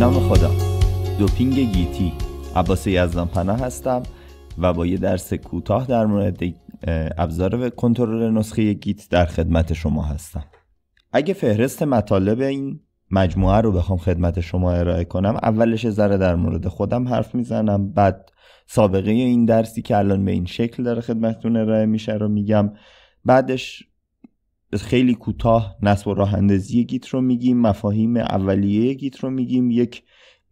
نام خدا دوپینگ گیتی عباس یزدان پناه هستم و با یه درس کوتاه در مورد ابزار کنترل نسخه گیت در خدمت شما هستم اگه فهرست مطالب این مجموعه رو بخوام خدمت شما ارائه کنم اولش ذره در مورد خودم حرف میزنم بعد سابقه این درسی که الان به این شکل داره خدمتتون ارائه میشه رو میگم بعدش خیلی کوتاه نصب و راه گیت رو میگیم مفاهیم اولیه گیت رو میگیم یک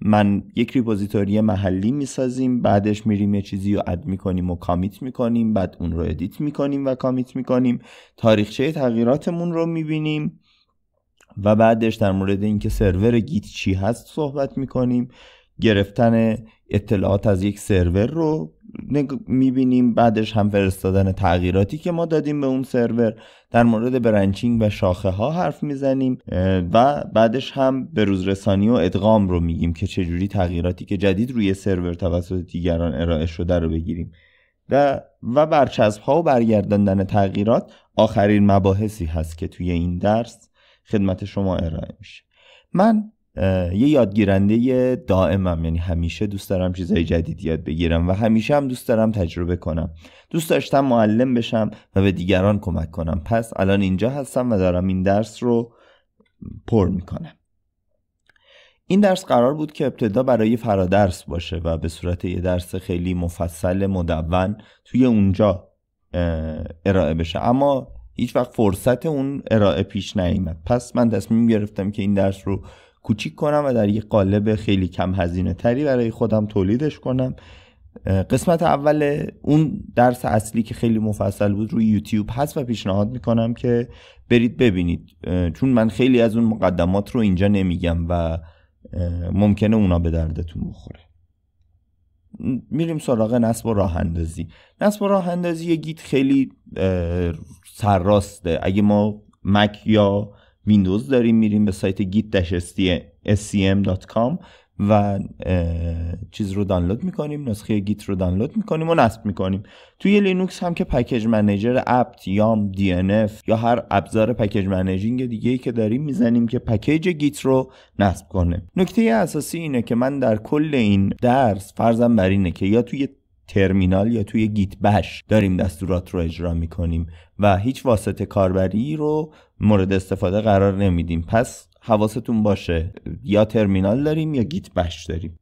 من یک ریپوزیتوری محلی میسازیم بعدش میریم یه چیزی رو اد میکنیم و کامیت میکنیم بعد اون رو ادیت میکنیم و کامیت میکنیم تاریخچه تغییراتمون رو میبینیم و بعدش در مورد اینکه سرور گیت چی هست صحبت میکنیم گرفتن اطلاعات از یک سرور رو میبینیم بعدش هم فرستادن تغییراتی که ما دادیم به اون سرور در مورد برنچینگ و شاخه ها حرف میزنیم و بعدش هم به روزرسانی و ادغام رو میگیم که چجوری تغییراتی که جدید روی سرور توسط دیگران ارائه شده رو بگیریم و برچسب ها و برگرداندن تغییرات آخرین مباحثی هست که توی این درس خدمت شما ارائه میشه من یه یادگیرنده دائمم یعنی همیشه دوست دارم چیزهای جدید یاد بگیرم و همیشه هم دوست دارم تجربه کنم دوست داشتم معلم بشم و به دیگران کمک کنم پس الان اینجا هستم و دارم این درس رو پر میکنم این درس قرار بود که ابتدا برای فرادرس باشه و به صورت یه درس خیلی مفصل مدون توی اونجا ارائه بشه اما هیچ وقت فرصت اون ارائه پیش نیامد پس من تصمیم گرفتم که این درس رو کوچیک کنم و در یک قالب خیلی کم هزینه تری برای خودم تولیدش کنم قسمت اول اون درس اصلی که خیلی مفصل بود روی یوتیوب هست و پیشنهاد میکنم که برید ببینید چون من خیلی از اون مقدمات رو اینجا نمیگم و ممکنه اونا به دردتون بخوره میریم سراغ نصب و راه اندازی نصب و راه اندازی یه گیت خیلی سرراسته اگه ما مک یا ویندوز داریم میریم به سایت git-scm.com و چیز رو دانلود میکنیم نسخه گیت رو دانلود میکنیم و نصب میکنیم توی لینوکس هم که پکیج منیجر اپت یام دی یا هر ابزار پکیج منیجینگ دیگه ای که داریم میزنیم که پکیج گیت رو نصب کنه نکته اساسی اینه که من در کل این درس فرضم بر اینه که یا توی ترمینال یا توی گیت بش داریم دستورات رو اجرا میکنیم و هیچ واسطه کاربری رو مورد استفاده قرار نمیدیم پس حواستون باشه یا ترمینال داریم یا گیت بش داریم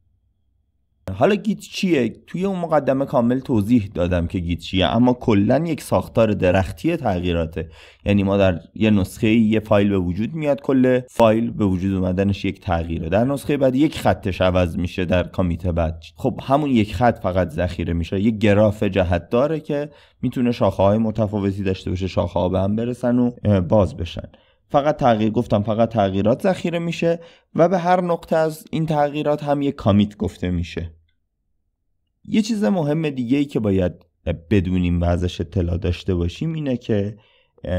حالا گیت چیه توی اون مقدمه کامل توضیح دادم که گیت چیه اما کلا یک ساختار درختی تغییراته یعنی ما در یه نسخه یه فایل به وجود میاد کل فایل به وجود اومدنش یک تغییره در نسخه بعد یک خطش عوض میشه در کامیت بعد خب همون یک خط فقط ذخیره میشه یک گراف جهت داره که میتونه شاخه های متفاوتی داشته باشه شاخه ها به هم برسن و باز بشن فقط تغییر گفتم فقط تغییرات ذخیره میشه و به هر نقطه از این تغییرات هم یک کامیت گفته میشه یه چیز مهم دیگه ای که باید بدونیم و ازش اطلاع داشته باشیم اینه که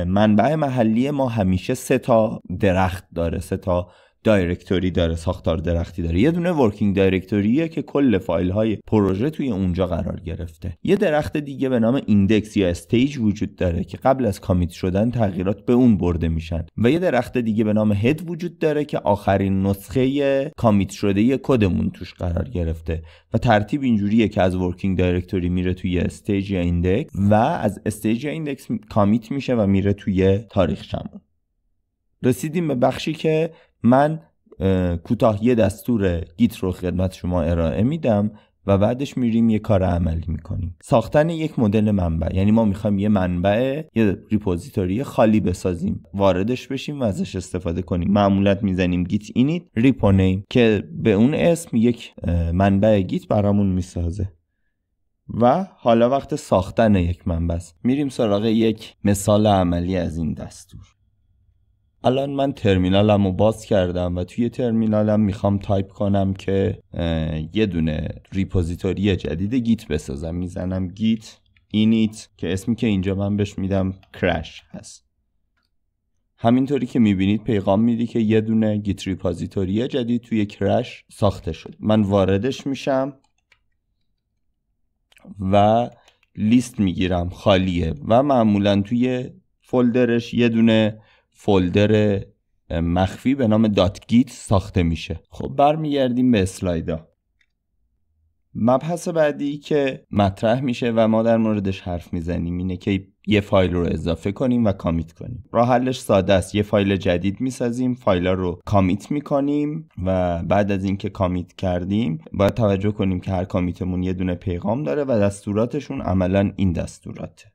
منبع محلی ما همیشه سه تا درخت داره سه تا دایرکتوری داره ساختار درختی داره یه دونه ورکینگ دایرکتوریه که کل فایل های پروژه توی اونجا قرار گرفته یه درخت دیگه به نام ایندکس یا استیج وجود داره که قبل از کامیت شدن تغییرات به اون برده میشن و یه درخت دیگه به نام هد وجود داره که آخرین نسخه کامیت شده کدمون توش قرار گرفته و ترتیب اینجوریه که از ورکینگ دایرکتوری میره توی استیج یا ایندکس و از استیج یا ایندکس کامیت میشه و میره توی تاریخ رسیدیم به بخشی که من کوتاه یه دستور گیت رو خدمت شما ارائه میدم و بعدش میریم یه کار عملی میکنیم ساختن یک مدل منبع یعنی ما میخوایم یه منبع یه ریپوزیتوری خالی بسازیم واردش بشیم و ازش استفاده کنیم معمولت میزنیم گیت اینیت ریپو که به اون اسم یک منبع گیت برامون میسازه و حالا وقت ساختن یک منبع است میریم سراغ یک مثال عملی از این دستور الان من ترمینالم رو باز کردم و توی ترمینالم میخوام تایپ کنم که یه دونه ریپوزیتوری جدید گیت بسازم میزنم گیت اینیت که اسمی که اینجا من بهش میدم کرش هست همینطوری که میبینید پیغام میدی که یه دونه گیت ریپوزیتوری جدید توی کرش ساخته شد من واردش میشم و لیست میگیرم خالیه و معمولا توی فولدرش یه دونه فولدر مخفی به نام گیت ساخته میشه خب برمیگردیم به اسلایدا مبحث بعدی که مطرح میشه و ما در موردش حرف میزنیم اینه که یه فایل رو اضافه کنیم و کامیت کنیم راه حلش ساده است یه فایل جدید میسازیم فایل رو کامیت میکنیم و بعد از اینکه کامیت کردیم باید توجه کنیم که هر کامیتمون یه دونه پیغام داره و دستوراتشون عملا این دستوراته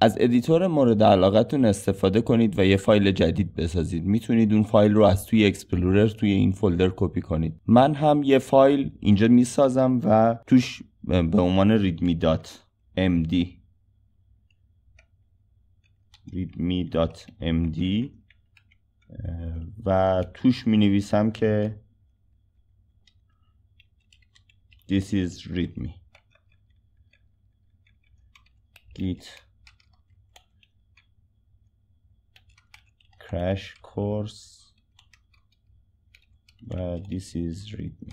از ادیتور مورد علاقتون استفاده کنید و یه فایل جدید بسازید میتونید اون فایل رو از توی اکسپلورر توی این فولدر کپی کنید من هم یه فایل اینجا میسازم و توش به عنوان readme.md readme.md و توش می که this is readme git crash course و this is readme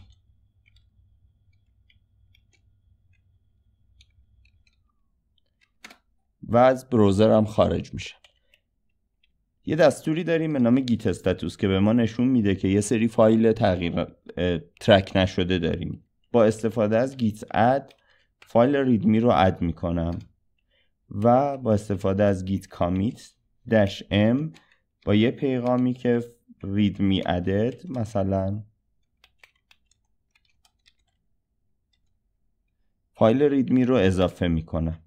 و از بروزر هم خارج میشه یه دستوری داریم به نام گیت استاتوس که به ما نشون میده که یه سری فایل تغییر ترک نشده داریم با استفاده از گیت اد فایل ریدمی رو اد میکنم و با استفاده از گیت کامیت داش ام با یه پیغامی که read me added مثلا فایل ریدمی رو اضافه میکنم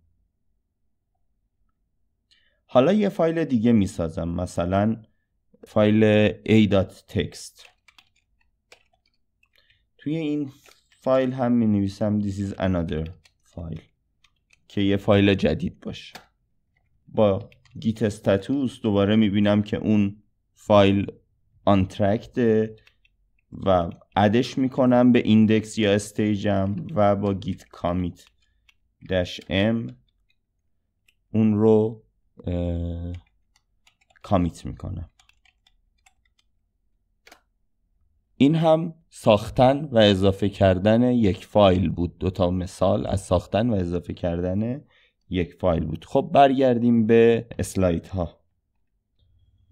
حالا یه فایل دیگه میسازم مثلا فایل a.text توی این فایل هم می نویسم this is another file که یه فایل جدید باشه با گیت استاتوس دوباره میبینم که اون فایل آنترکته و ادش میکنم به ایندکس یا استیجم و با گیت کامیت دش ام اون رو کامیت میکنم این هم ساختن و اضافه کردن یک فایل بود دوتا مثال از ساختن و اضافه کردن یک فایل بود خب برگردیم به اسلایت ها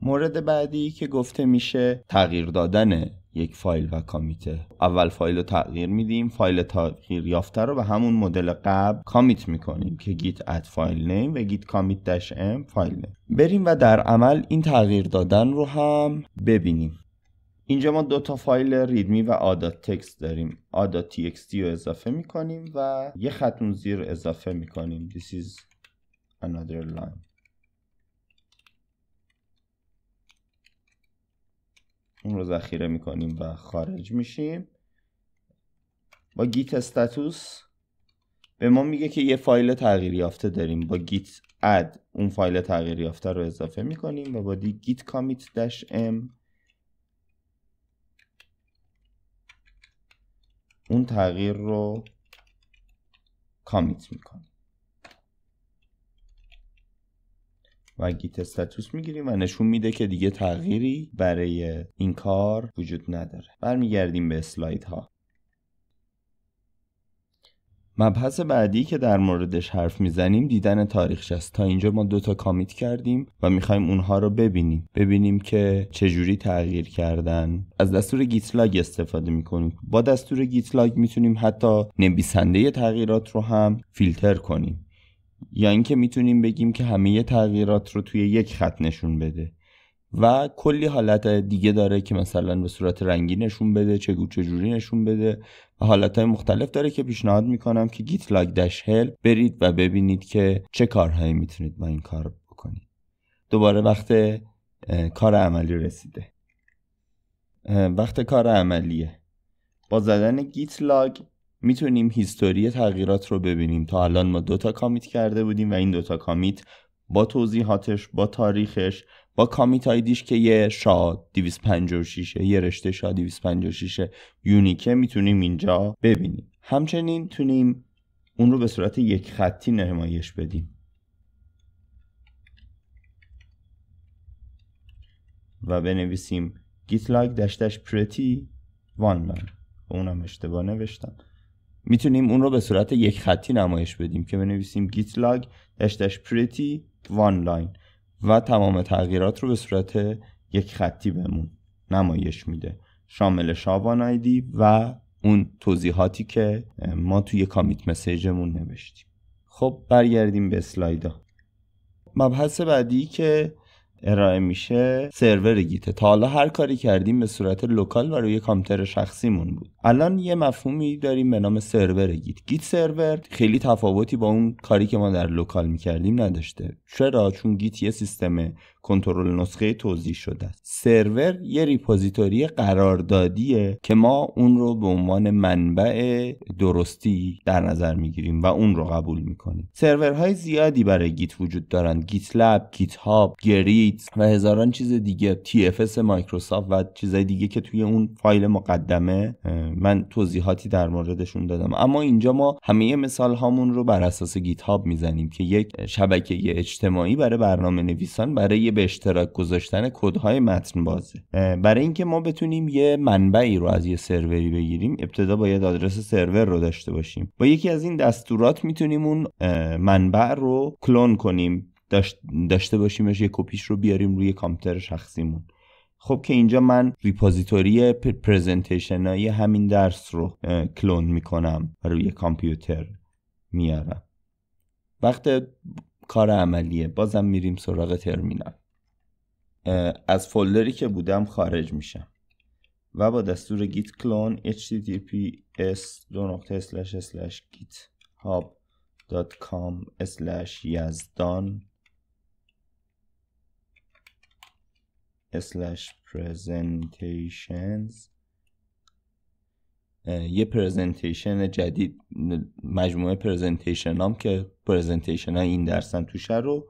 مورد بعدی که گفته میشه تغییر دادن یک فایل و کامیته اول فایل رو تغییر میدیم فایل تغییر یافته رو به همون مدل قبل کامیت میکنیم که git add فایل نیم و git commit m فایل نیم بریم و در عمل این تغییر دادن رو هم ببینیم اینجا ما دو تا فایل ریدمی و آدا تکست داریم آدا txt رو اضافه میکنیم و یه خطون زیر اضافه میکنیم this is another line اون رو ذخیره میکنیم و خارج میشیم با گیت استاتوس به ما میگه که یه فایل تغییر یافته داریم با گیت اد اون فایل تغییر یافته رو اضافه میکنیم و با دی گیت کامیت اون تغییر رو کامیت میکنیم و گیت استاتوس میگیریم و نشون میده که دیگه تغییری برای این کار وجود نداره برمیگردیم به اسلاید ها مبحث بعدی که در موردش حرف میزنیم دیدن تاریخش است تا اینجا ما دوتا کامیت کردیم و میخوایم اونها رو ببینیم ببینیم که چجوری تغییر کردن از دستور گیتلاگ استفاده میکنیم با دستور گیتلاگ میتونیم حتی نویسنده تغییرات رو هم فیلتر کنیم یا اینکه میتونیم بگیم که همه تغییرات رو توی یک خط نشون بده و کلی حالت دیگه داره که مثلا به صورت رنگی نشون بده چه چجوری نشون بده حالتهای مختلف داره که پیشنهاد میکنم که گیت لاگ دش هلپ برید و ببینید که چه کارهایی میتونید با این کار بکنید دوباره وقت کار عملی رسیده وقت کار عملیه با زدن گیت لاگ میتونیم هیستوری تغییرات رو ببینیم تا الان ما دوتا کامیت کرده بودیم و این دوتا کامیت با توضیحاتش با تاریخش با کامیت آیدیش که یه شا 256 یه رشته شا 256 یونیکه میتونیم اینجا ببینیم همچنین تونیم اون رو به صورت یک خطی نمایش بدیم و بنویسیم git like dash پرتی one اونم اشتباه نوشتم میتونیم اون رو به صورت یک خطی نمایش بدیم که بنویسیم git log dash pretty one line و تمام تغییرات رو به صورت یک خطی بهمون نمایش میده شامل شابان آیدی و اون توضیحاتی که ما توی کامیت مسیجمون نوشتیم خب برگردیم به اسلایدا مبحث بعدی که ارائه میشه سرور گیته تا حالا هر کاری کردیم به صورت لوکال و روی کامپیوتر شخصیمون بود الان یه مفهومی داریم به نام سرور گیت گیت سرور خیلی تفاوتی با اون کاری که ما در لوکال میکردیم نداشته چرا چون گیت یه سیستم کنترل نسخه توضیح شده است سرور یه ریپوزیتوری قراردادیه که ما اون رو به عنوان منبع درستی در نظر میگیریم و اون رو قبول میکنیم سرورهای زیادی برای گیت وجود دارند گیت لب گیت هاب گریت و هزاران چیز دیگه تی اف مایکروسافت و چیزهای دیگه که توی اون فایل مقدمه من توضیحاتی در موردشون دادم اما اینجا ما همه مثال هامون رو بر اساس گیت هاب میزنیم که یک شبکه اجتماعی برای برنامه نویسان برای به اشتراک گذاشتن کدهای متن بازه برای اینکه ما بتونیم یه منبعی رو از یه سروری بگیریم ابتدا باید آدرس سرور رو داشته باشیم با یکی از این دستورات میتونیم اون منبع رو کلون کنیم داشته باشیمش یه کپیش رو بیاریم روی کامپیوتر شخصیمون خب که اینجا من ریپوزیتوری پرزنتیشن های همین درس رو کلون میکنم و روی کامپیوتر میارم وقت کار عملیه بازم میریم سراغ ترمینال از فولدری که بودم خارج میشم و با دستور گیت کلون https دو نقطه github.com یزدان slash presentations یه پرزنتیشن جدید مجموعه پرزنتیشن هم که پرزنتیشن ها این درسن توشه رو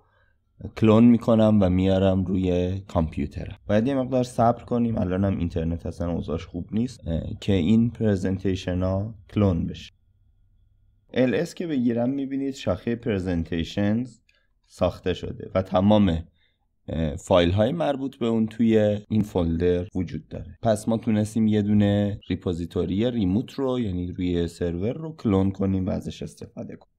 کلون میکنم و میارم روی کامپیوترم باید یه مقدار صبر کنیم هم اینترنت اصلا اوضاعش خوب نیست که این پرزنتیشن ها کلون بشه LS که بگیرم میبینید شاخه پریزنتیشنز ساخته شده و تمام فایل های مربوط به اون توی این فولدر وجود داره پس ما تونستیم یه دونه ریپوزیتوری ریموت رو یعنی روی سرور رو کلون کنیم و ازش استفاده کنیم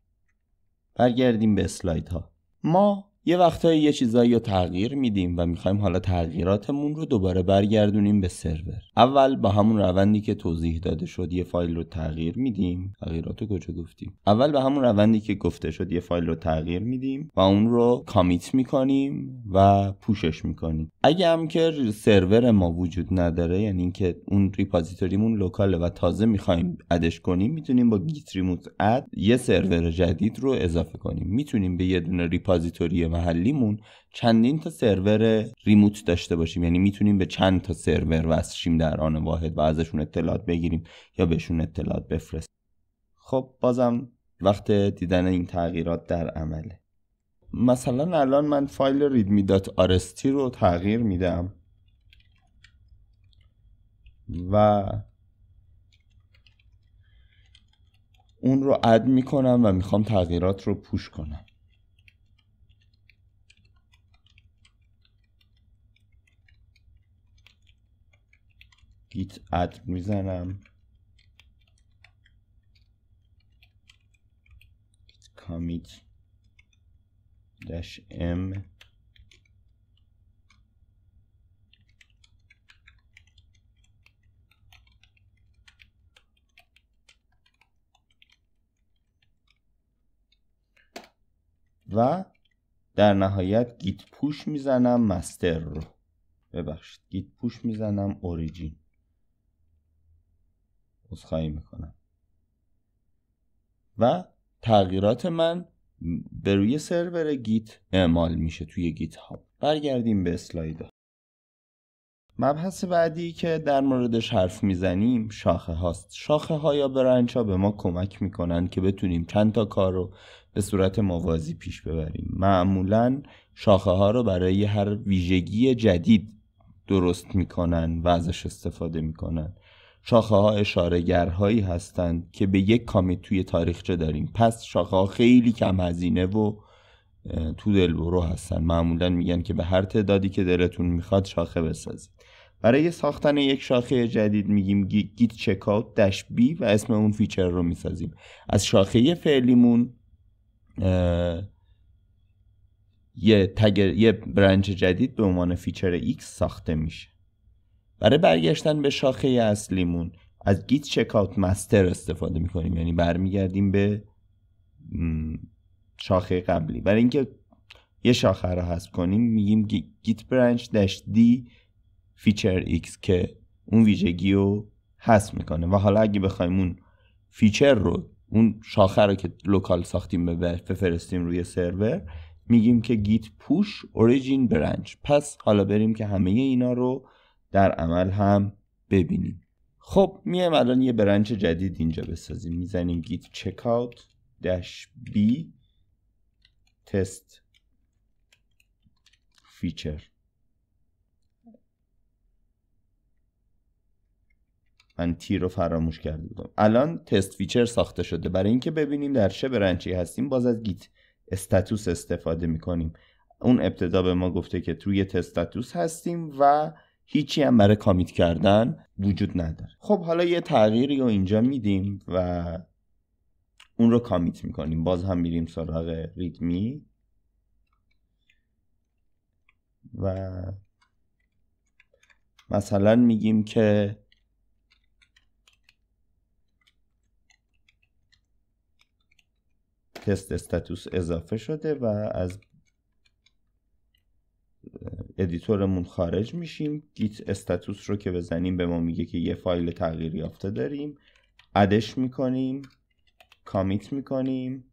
برگردیم به اسلاید ها ما یه وقتایی یه چیزایی رو تغییر میدیم و میخوایم حالا تغییراتمون رو دوباره برگردونیم به سرور اول با همون روندی که توضیح داده شد یه فایل رو تغییر میدیم تغییرات رو کجا گفتیم اول به همون روندی که گفته شد یه فایل رو تغییر میدیم و اون رو کامیت میکنیم و پوشش میکنیم اگه هم که سرور ما وجود نداره یعنی اینکه اون ریپازیتوریمون لوکاله و تازه میخوایم ادش کنیم میتونیم با گیت ریموت اد یه سرور جدید رو اضافه کنیم میتونیم به یه دونه ریپازیتوری محلیمون چندین تا سرور ریموت داشته باشیم یعنی میتونیم به چند تا سرور وصل در آن واحد و ازشون اطلاعات بگیریم یا بهشون اطلاعات بفرستیم خب بازم وقت دیدن این تغییرات در عمله مثلا الان من فایل readme.rst آرستی رو تغییر میدم و اون رو اد میکنم و میخوام تغییرات رو پوش کنم گیت اد میزنم git کامیت دش و در نهایت گیت پوش میزنم مستر رو ببخشید گیت پوش میزنم اوریجین عذرخواهی میکنم و تغییرات من به روی سرور گیت اعمال میشه توی گیت ها برگردیم به اسلاید مبحث بعدی که در موردش حرف میزنیم شاخه هاست شاخه ها یا برنچ ها به ما کمک میکنن که بتونیم چند تا کار رو به صورت موازی پیش ببریم معمولا شاخه ها رو برای هر ویژگی جدید درست میکنن و ازش استفاده میکنن شاخه ها گرهایی هستند که به یک کامیت توی تاریخچه داریم پس شاخه ها خیلی کم هزینه و تو برو هستن معمولا میگن که به هر تعدادی که دلتون میخواد شاخه بسازید برای ساختن یک شاخه جدید میگیم گیت چکاوت دش بی و اسم اون فیچر رو میسازیم از شاخه فعلیمون یه تگ یه برنچ جدید به عنوان فیچر X ساخته میشه برای برگشتن به شاخه اصلیمون از گیت چکاوت مستر استفاده میکنیم یعنی برمیگردیم به شاخه قبلی برای اینکه یه شاخه رو حذف کنیم میگیم گیت برانچ داش دی فیچر ایکس که اون ویژگی رو حذف میکنه و حالا اگه بخوایم اون فیچر رو اون شاخه رو که لوکال ساختیم بفرستیم روی سرور میگیم که گیت پوش اوریجین برانچ پس حالا بریم که همه اینا رو در عمل هم ببینیم خب میایم الان یه برنچ جدید اینجا بسازیم میزنیم git checkout dash b test feature من تی رو فراموش کرده بودم الان تست فیچر ساخته شده برای اینکه ببینیم در چه برنچی هستیم باز از گیت استاتوس استفاده میکنیم اون ابتدا به ما گفته که توی تستاتوس هستیم و هیچی هم برای کامیت کردن وجود نداره خب حالا یه تغییری رو اینجا میدیم و اون رو کامیت میکنیم باز هم میریم سراغ ریتمی و مثلا میگیم که تست استاتوس اضافه شده و از ادیتورمون خارج میشیم گیت استاتوس رو که بزنیم به ما میگه که یه فایل تغییر یافته داریم ادش میکنیم کامیت میکنیم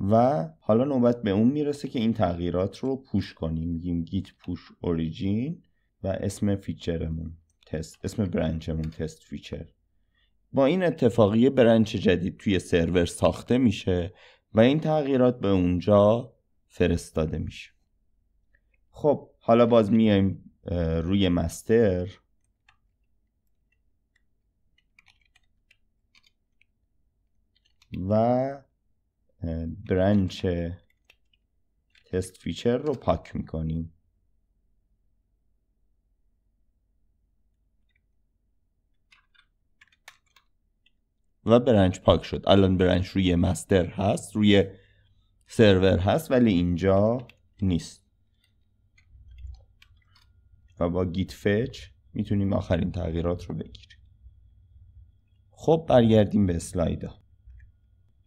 و حالا نوبت به اون میرسه که این تغییرات رو پوش کنیم میگیم گیت پوش اوریجین و اسم فیچرمون تست اسم برنچمون تست فیچر با این اتفاقی برنچ جدید توی سرور ساخته میشه و این تغییرات به اونجا فرستاده میشه خب حالا باز میایم روی مستر و برنچ تست فیچر رو پاک میکنیم و برنچ پاک شد الان برنچ روی مستر هست روی سرور هست ولی اینجا نیست و با گیت فچ میتونیم آخرین تغییرات رو بگیریم خب برگردیم به اسلایدا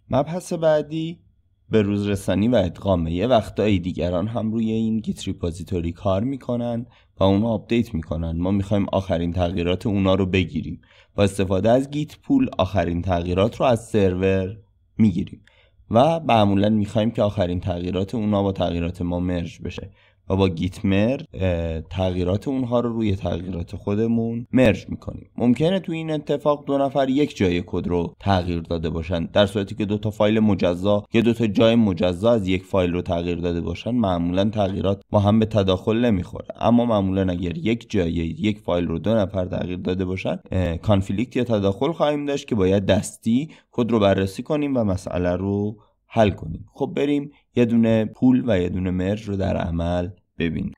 مبحث بعدی به روز رسانی و ادغام یه وقتایی دیگران هم روی این گیت ریپوزیتوری کار میکنن و اونا آپدیت میکنن ما میخوایم آخرین تغییرات اونا رو بگیریم با استفاده از گیت پول آخرین تغییرات رو از سرور میگیریم و معمولا میخوایم که آخرین تغییرات اونا با تغییرات ما مرج بشه و با گیت تغییرات اونها رو روی تغییرات خودمون مرج میکنیم ممکنه تو این اتفاق دو نفر یک جای کد رو تغییر داده باشن در صورتی که دو تا فایل مجزا یا دو تا جای مجزا از یک فایل رو تغییر داده باشن معمولا تغییرات با هم به تداخل نمیخوره اما معمولا اگر یک جای یک فایل رو دو نفر تغییر داده باشن کانفلیکت یا تداخل خواهیم داشت که باید دستی کد رو بررسی کنیم و مسئله رو حل کنیم خب بریم یه دونه پول و یه دونه مرج رو در عمل ببینیم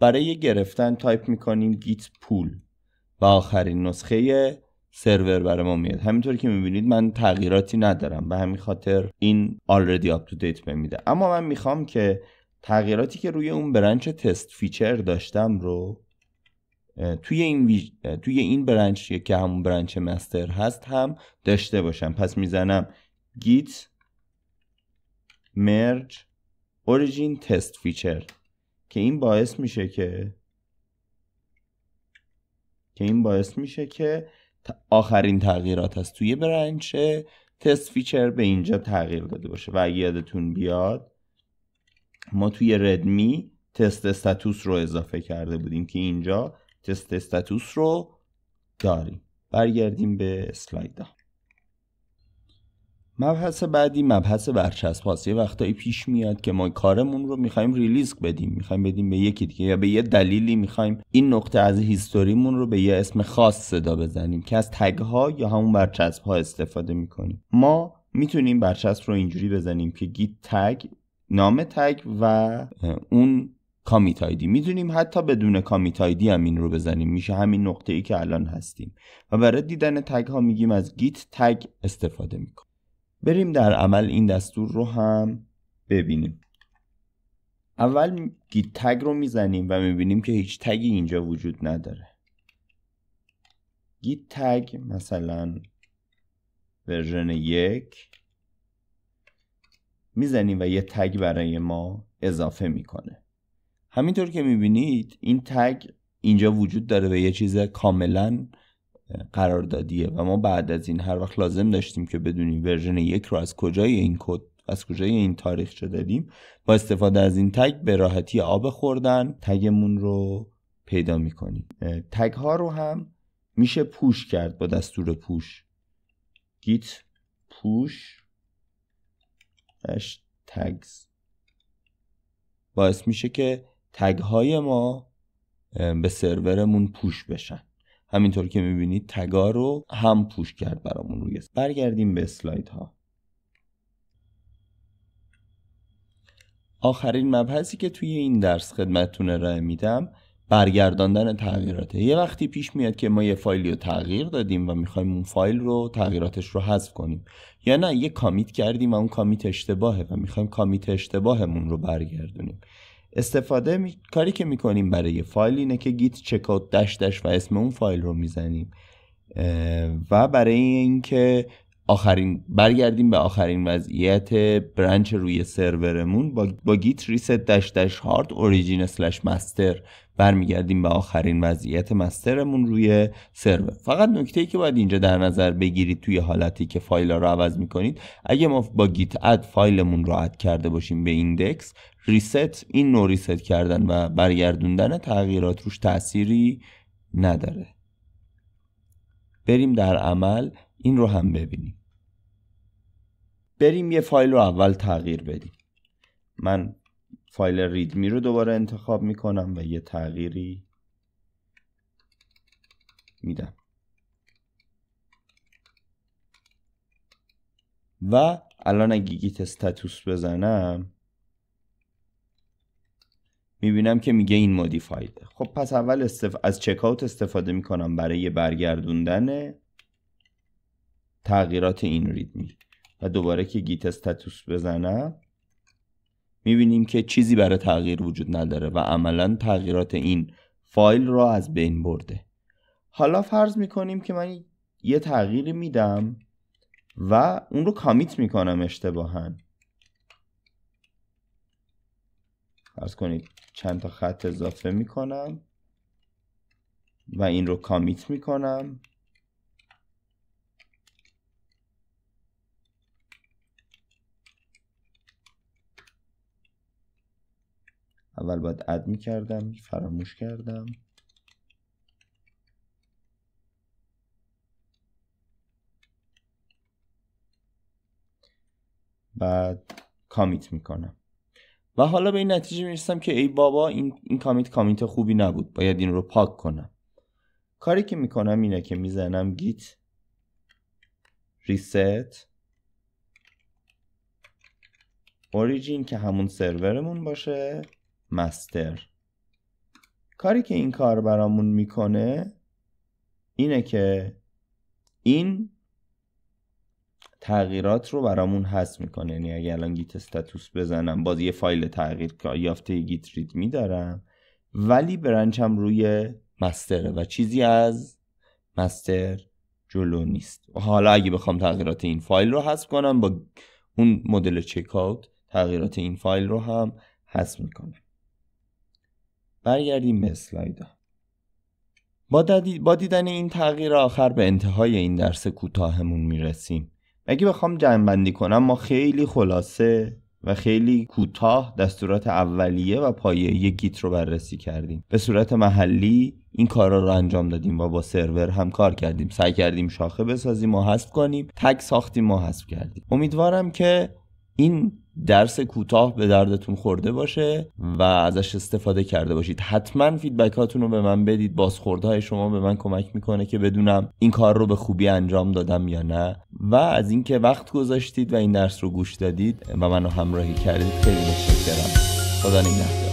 برای گرفتن تایپ میکنیم گیت پول و آخرین نسخه سرور برای ما میاد همینطور که میبینید من تغییراتی ندارم به همین خاطر این already up to date میده اما من میخوام که تغییراتی که روی اون برنچ تست فیچر داشتم رو توی این, توی این برنچ که همون برنچ مستر هست هم داشته باشم پس میزنم git مرج اوریجین تست فیچر که این باعث میشه که که این باعث میشه که آخرین تغییرات از توی برنچ تست فیچر به اینجا تغییر داده باشه و اگه یادتون بیاد ما توی ردمی تست استاتوس رو اضافه کرده بودیم که اینجا تست استاتوس رو داریم برگردیم به اسلاید مبحث بعدی مبحث برچسب هاست یه وقتایی پیش میاد که ما کارمون رو میخوایم ریلیز بدیم میخوایم بدیم به یکی دیگه یا به یه دلیلی میخوایم این نقطه از هیستوریمون رو به یه اسم خاص صدا بزنیم که از تگ ها یا همون برچسب ها استفاده میکنیم ما میتونیم برچسب رو اینجوری بزنیم که گیت تگ نام تگ و اون کامیت آیدی میتونیم حتی بدون کامیت آیدی هم این رو بزنیم میشه همین نقطه ای که الان هستیم و برای دیدن تگ ها میگیم از گیت تگ استفاده میکنیم بریم در عمل این دستور رو هم ببینیم اول گیت تگ رو میزنیم و میبینیم که هیچ تگی اینجا وجود نداره گیت تگ مثلا ورژن یک میزنیم و یه تگ برای ما اضافه میکنه همینطور که میبینید این تگ اینجا وجود داره و یه چیز کاملا قراردادیه و ما بعد از این هر وقت لازم داشتیم که بدونیم ورژن یک رو از کجای این کد از کجای این تاریخ چه دادیم با استفاده از این تگ به راحتی آب خوردن تگمون رو پیدا میکنیم تگ ها رو هم میشه پوش کرد با دستور پوش گیت پوش تگز باعث میشه که تگ های ما به سرورمون پوش بشن همینطور که میبینید تگا رو هم پوش کرد برامون روی برگردیم به سلایدها. ها آخرین مبحثی که توی این درس خدمتتون ارائه میدم برگرداندن تغییراته یه وقتی پیش میاد که ما یه فایلی رو تغییر دادیم و میخوایم اون فایل رو تغییراتش رو حذف کنیم یا نه یه کامیت کردیم و اون کامیت اشتباهه و میخوایم کامیت اشتباهمون رو برگردونیم استفاده می... کاری که میکنیم برای فایل اینه که گیت چکات دش و اسم اون فایل رو میزنیم و برای اینکه آخرین برگردیم به آخرین وضعیت برنچ روی سرورمون با, با گیت ریست دش دش هارد اوریجین اسلش مستر برمیگردیم به آخرین وضعیت مسترمون روی سرور فقط نکته ای که باید اینجا در نظر بگیرید توی حالتی که فایل رو عوض میکنید اگه ما با گیت اد فایلمون رو اد کرده باشیم به ایندکس ریست این نوع ریست کردن و برگردوندن تغییرات روش تأثیری نداره بریم در عمل این رو هم ببینیم بریم یه فایل رو اول تغییر بدیم من فایل ریدمی رو دوباره انتخاب میکنم و یه تغییری میدم و الان اگه گیت استاتوس بزنم میبینم که میگه این مودیفاید. خب پس اول از چکاوت استفاده میکنم برای برگردوندن تغییرات این ریدمی و دوباره که گیت استاتوس بزنم میبینیم که چیزی برای تغییر وجود نداره و عملا تغییرات این فایل را از بین برده حالا فرض میکنیم که من یه تغییری میدم و اون رو کامیت میکنم اشتباها فرض کنید چند تا خط اضافه میکنم و این رو کامیت میکنم اول باید اد می کردم فراموش کردم بعد کامیت میکنم و حالا به این نتیجه میرسم که ای بابا این, این کامیت کامیت خوبی نبود باید این رو پاک کنم کاری که میکنم اینه که میزنم گیت ریست اوریجین که همون سرورمون باشه مستر کاری که این کار برامون میکنه اینه که این تغییرات رو برامون حذف میکنه یعنی اگه الان گیت استاتوس بزنم باز یه فایل تغییر یافته گیت رید میدارم ولی برنچم روی مستره و چیزی از مستر جلو نیست حالا اگه بخوام تغییرات این فایل رو حذف کنم با اون مدل چک تغییرات این فایل رو هم حذف میکنم برگردیم به اسلایدها. با, دیدن این تغییر آخر به انتهای این درس کوتاهمون میرسیم اگه بخوام جمعبندی کنم ما خیلی خلاصه و خیلی کوتاه دستورات اولیه و پایه گیت رو بررسی کردیم به صورت محلی این کارا رو انجام دادیم و با سرور هم کار کردیم سعی کردیم شاخه بسازیم و حذف کنیم تگ ساختیم و حذف کردیم امیدوارم که این درس کوتاه به دردتون خورده باشه و ازش استفاده کرده باشید حتما فیدبک هاتون رو به من بدید بازخوردهای شما به من کمک میکنه که بدونم این کار رو به خوبی انجام دادم یا نه و از اینکه وقت گذاشتید و این درس رو گوش دادید و منو همراهی کردید خیلی متشکرم خدا نگهدار